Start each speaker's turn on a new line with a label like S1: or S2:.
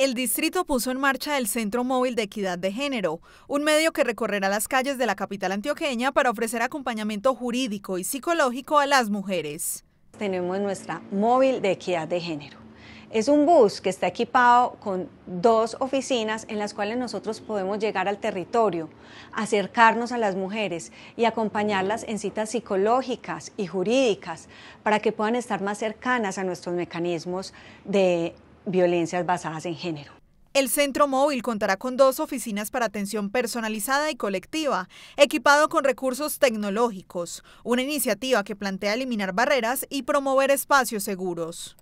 S1: El distrito puso en marcha el Centro Móvil de Equidad de Género, un medio que recorrerá las calles de la capital antioqueña para ofrecer acompañamiento jurídico y psicológico a las mujeres. Tenemos nuestra Móvil de Equidad de Género.
S2: Es un bus que está equipado con dos oficinas en las cuales nosotros podemos llegar al territorio, acercarnos a las mujeres y acompañarlas en citas psicológicas y jurídicas
S1: para que puedan estar más cercanas a nuestros mecanismos de violencias basadas en género. El centro móvil contará con dos oficinas para atención personalizada y colectiva, equipado con recursos tecnológicos, una iniciativa que plantea eliminar barreras y promover espacios seguros.